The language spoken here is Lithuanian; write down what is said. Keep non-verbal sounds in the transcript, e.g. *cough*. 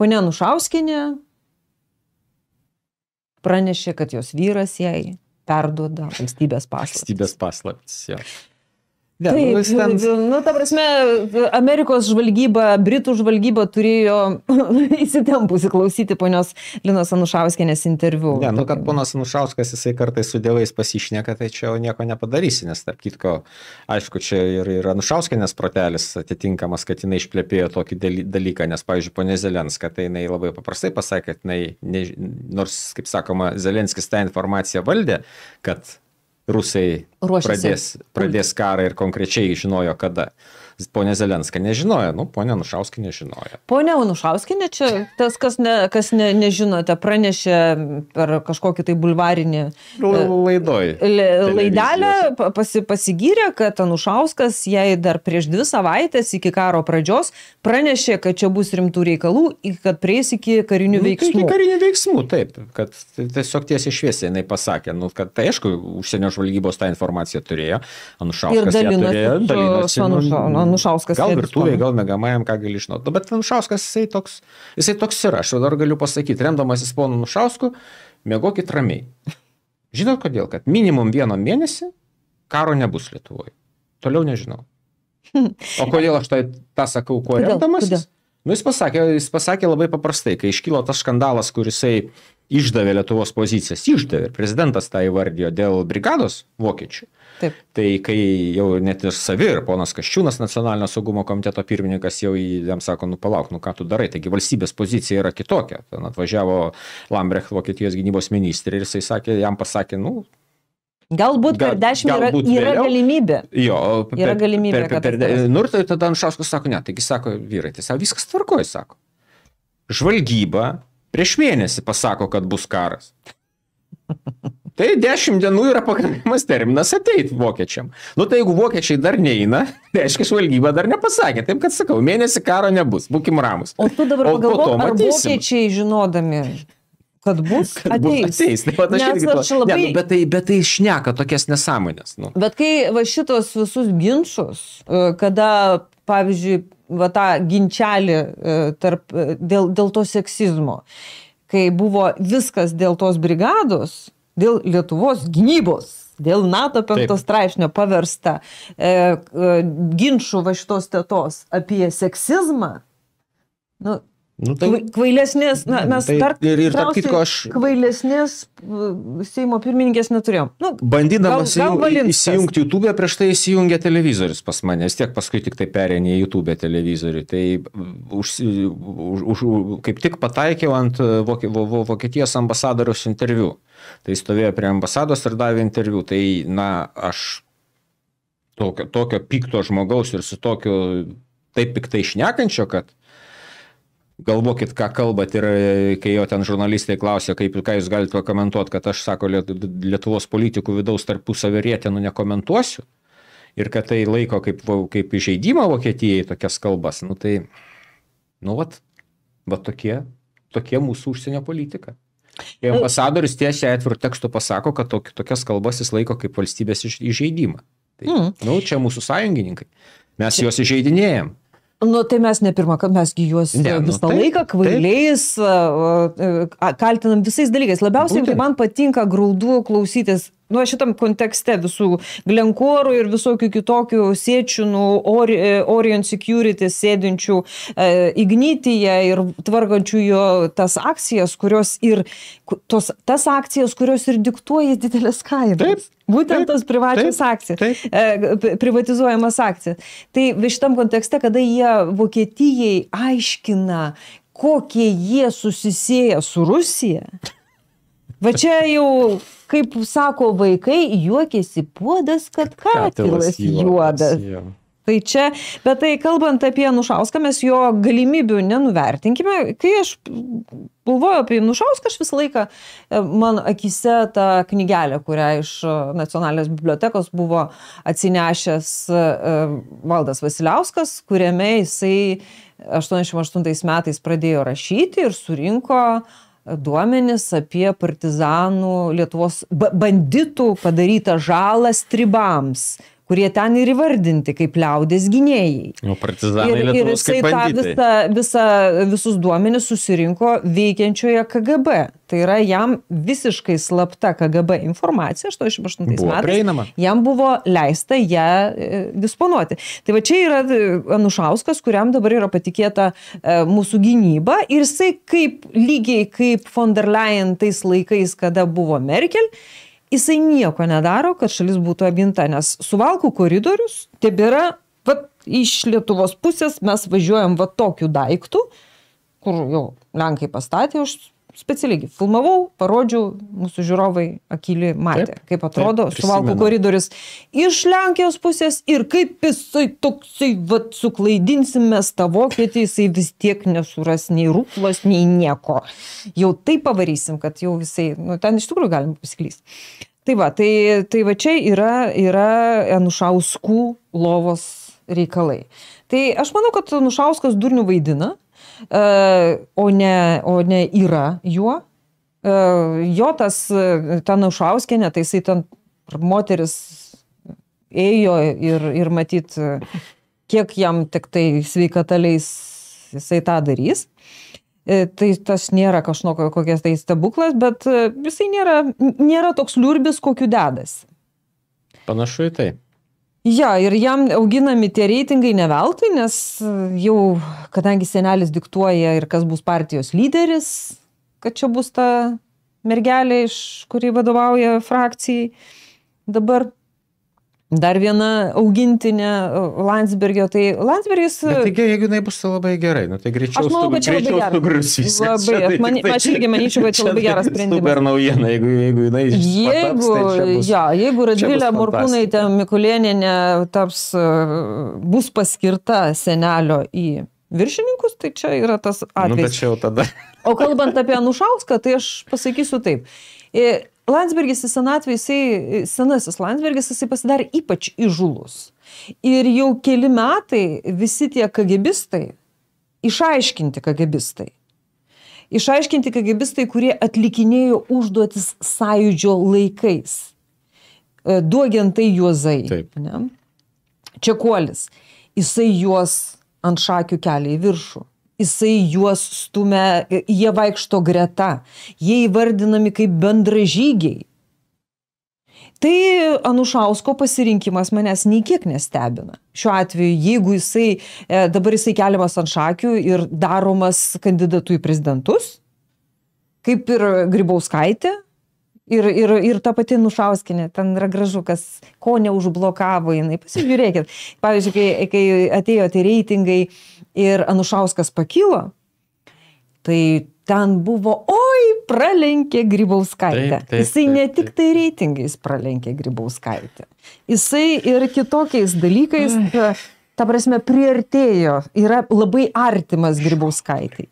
Pone Nušauskinė pranešė, kad jos vyras jai perduoda valstybės paslaptis. Valstybės paslaptis, jo. Ja, nu, Taip, nu, ten... nu, ta prasme, Amerikos žvalgyba, Britų žvalgyba turėjo *laughs* įsitempusi klausyti ponios Linos Anušauskinės interviu. Ne, ja, nu, kad ponas Anušauskas jisai kartais su dievais pasišneka, tai čia jau nieko nepadarysi, nes, tarp kitko, aišku, čia ir, ir Anušauskinės protelis atitinkamas, kad jinai išplėpėjo tokį dalyką, nes, pavyzdžiui, ponė Zelenska, tai jinai labai paprastai pasakė, kad jinai, ne, nors, kaip sakoma, Zelenskis tą informaciją valdė, kad rusai Ruošiasi. pradės, pradės karą ir konkrečiai žinojo kada ponė Zelenska nežinojo, nu, ponė Anušauskė nežinojo. Ponė Anušauskė čia, tas, kas, ne, kas ne, nežinote, pranešė per kažkokį tai bulvarinį e, laidoj. Laidelę pasi, pasigyrė, kad Anušauskas jai dar prieš dvi savaitės iki karo pradžios pranešė, kad čia bus rimtų reikalų, kad prieis iki karinių nu, veiksmų. Iki karinių veiksmų, taip, kad tiesiog tiesiai šviesiai jinai pasakė, nu, kad tai aišku, užsienio žvalgybos tą informaciją turėjo, Anušauskas ir dalinosi, turėjo, dalinosi, su, su, nu, Anušauskas. Gal virtuvėje, gal megamajam, ką gali žinoti. Nu, bet Anušauskas jisai toks, jisai toks yra. Aš dar galiu pasakyti, remdamasis ponu Anušausku, mėgokit ramiai. Žinot kodėl? Kad minimum vieną mėnesį karo nebus Lietuvoje. Toliau nežinau. O kodėl aš tai tą sakau, kuo remdamasis? Nu, jis, pasakė, jis pasakė labai paprastai, kai iškilo tas skandalas, kurisai jisai išdavė Lietuvos pozicijas, išdavė, prezidentas tą įvardijo dėl brigados vokiečių. Taip. Tai kai jau net ir savi, ir ponas Kaščiūnas, nacionalinio saugumo komiteto pirmininkas, jau jam sako, nu palauk, nu ką tu darai, taigi valstybės pozicija yra kitokia. Ten atvažiavo Lambrecht, Vokietijos gynybos ministrė, ir jisai sakė, jam pasakė, nu, Galbūt Ga, per dešimt yra, yra vėliau, galimybė. Jo, per, yra galimybė. Per, per, per, nu ir tada Anšauskas sako, ne, taigi sako vyrai, tai sako, viskas tvarkoja, sako. Žvalgyba, prieš mėnesį pasako, kad bus karas. Tai 10 dienų yra pakankamas terminas ateiti vokiečiam. Nu tai jeigu vokiečiai dar neina, *laughs* tai reiškia, žvalgyba dar nepasakė. Taip kad sakau, mėnesį karo nebus, būkim ramus. O tu dabar pagalvok, ar matysim. vokiečiai žinodami kad bus, kad ateis. Bus ateis. Taip, pat aš Nes irgi aš labai... ne, nu, bet, tai, bet tai šneka tokias nesąmonės. Nu. Bet kai va šitos visus ginčius, e, kada, pavyzdžiui, va, tą ginčelį e, tarp, e, dėl, dėl to seksizmo, kai buvo viskas dėl tos brigados, dėl Lietuvos gynybos. Dėl NATO penktos straipsnio paversta e, e, ginčių va šitos tėtos apie seksizmą, nu, Nu, tai... Kvailesnės, na, mes tai, dar... Ir, ir tarp kitko aš... Kvailesnės Seimo pirmininkės neturėjom. Nu, Bandydamas gal, gal įsijungti YouTube, prieš tai įsijungė televizorius pas mane, vis tiek paskui tik tai perėnė YouTube televizorių. Tai už, už, už, kaip tik pataikiau ant e, Vokietijos ambasadoriaus interviu. Tai stovėjo prie ambasados ir davė interviu. Tai, na, aš tokio, tokio pikto žmogaus ir su tokiu taip piktai šnekančio, kad galvokit, ką kalbat ir e, kai jo ten žurnalistai klausė, kaip, ką jūs galite pakomentuoti, kad aš, sako, Lietuvos politikų vidaus tarpusavio rėtinų nekomentuosiu ir kad tai laiko kaip, kaip įžeidimą Vokietijai tokias kalbas, nu tai, nu, vat, vat tokie, tokie mūsų užsienio politika. Ir ambasadoris tiesiai atvirų tekstų pasako, kad tok, tokias kalbas jis laiko kaip valstybės įžeidimą. Tai, mm. nu, čia mūsų sąjungininkai. Mes juos įžeidinėjom. Nu, tai mes ne pirmą kartą, mesgi juos ne, nu, visą nu, laiką kvailiais taip. kaltinam visais dalykais. Labiausiai Būtent. man patinka graudų klausytis nu, šitam kontekste visų glenkorų ir visokių kitokių siečių, ori, e, Orient Security sėdinčių e, ignityje ir tvarkančių jo tas akcijas, kurios ir tos, tas akcijas, kurios ir diktuoja didelės kainas. Taip. Būtent taip, tas privačias akcijas, e, privatizuojamas akcijas. Tai šitam kontekste, kada jie Vokietijai aiškina, kokie jie susisėja su Rusija, Va čia jau, kaip sako vaikai, juokėsi puodas, kad katilas juodas. Jo. Tai čia, bet tai kalbant apie Nušauską, mes jo galimybių nenuvertinkime. Kai aš galvoju apie Nušauską, aš visą laiką, e, man akise ta knygelė, kurią iš e, nacionalinės bibliotekos buvo atsinešęs e, Valdas Vasiliauskas, kuriame jisai 88 metais pradėjo rašyti ir surinko uh, duomenis apie partizanų Lietuvos banditų padarytą žalą stribams kurie ten ir įvardinti kaip liaudės gynėjai. O partizanai ir, ir jisai tą visą, visą, visus duomenis susirinko veikiančioje KGB. Tai yra jam visiškai slapta KGB informacija, 88 metais. Prieinama. Jam buvo leista ją e, disponuoti. Tai va čia yra e, Anušauskas, kuriam dabar yra patikėta e, mūsų gynyba ir jisai kaip lygiai kaip von der Leyen tais laikais, kada buvo Merkel, jisai nieko nedaro, kad šalis būtų apginta, nes suvalkų koridorius tebėra, va, iš Lietuvos pusės mes važiuojam va tokiu daiktu, kur jau Lenkai pastatė, aš specialiai filmavau, parodžiau, mūsų žiūrovai akili matė, taip, kaip atrodo suvalkų koridoris iš Lenkijos pusės ir kaip jisai toksai, va, suklaidinsime tą vokietį, jisai vis tiek nesuras nei rūplos, nei nieko. Jau taip pavarysim, kad jau visai, nu, ten iš tikrųjų galim pasiklysti. Tai va, tai, tai va čia yra, yra Anušauskų lovos reikalai. Tai aš manau, kad Anušauskas durnių vaidina. E, o ne, o ne yra juo. E, jo tas e, ten Ušauskinė, tai jisai ten moteris ėjo ir, ir matyt, kiek jam tik tai sveikataliais jisai tą darys. Tai tas nėra kažkokias tai stebuklas, bet jisai nėra, nėra toks liurbis, kokiu dedas. Panašu į tai. Ja, ir jam auginami tie reitingai ne veltui, nes e, jau, kadangi senelis diktuoja ir kas bus partijos lyderis, kad čia bus ta mergelė, iš kuri vadovauja frakcijai dabar Dar viena augintinė e, Landsbergio, tai Landsbergis... Bet e, taigi, jeigu jinai bus labai gerai, nu, tai greičiau aš manau, kad čia labai geras. Grusys, labai, čia, tai, man, tai, aš irgi manyčiau, kad čia labai tai geras sprendimas. Super naujiena, jeigu, jeigu jinai išgyvens. Tai jeigu, tai bus, ja, jeigu Radvilė Morkūnaitė Mikulėninė taps, e, bus paskirta senelio į viršininkus, tai čia yra tas atvejis. Nu, bet čia jau tada. o kalbant apie Anušauską, tai aš pasakysiu taip. Ir Landsbergis į senatvę, jisai, senasis Landsbergis, jisai pasidarė ypač įžulus. Ir jau keli metai visi tie kagibistai, išaiškinti kagibistai, išaiškinti kagibistai, kurie atlikinėjo užduotis sąjūdžio laikais. E, du agentai Juozai. Taip. Ne? Čekuolis. Jisai juos ant šakių kelia į viršų jisai juos stumia, jie vaikšto greta, jie įvardinami kaip bendražygiai. Tai Anušausko pasirinkimas manęs nei kiek nestebina. Šiuo atveju, jeigu jisai e, dabar jisai keliamas ant šakių ir daromas kandidatu į prezidentus, kaip ir Grybauskaitė, Ir, ir, ir ta pati Nušauskinė, ten yra gražu, kas ko neužblokavo jinai. Pasižiūrėkit, pavyzdžiui, kai, kai atėjo tie reitingai ir Anušauskas pakilo, tai ten buvo, oi, pralenkė Grybauskaitę. Taip, taip, Jisai taip, taip. ne tik tai reitingais pralenkė Grybauskaitę. Jisai ir kitokiais dalykais, ta prasme, priartėjo, yra labai artimas Grybauskaitai.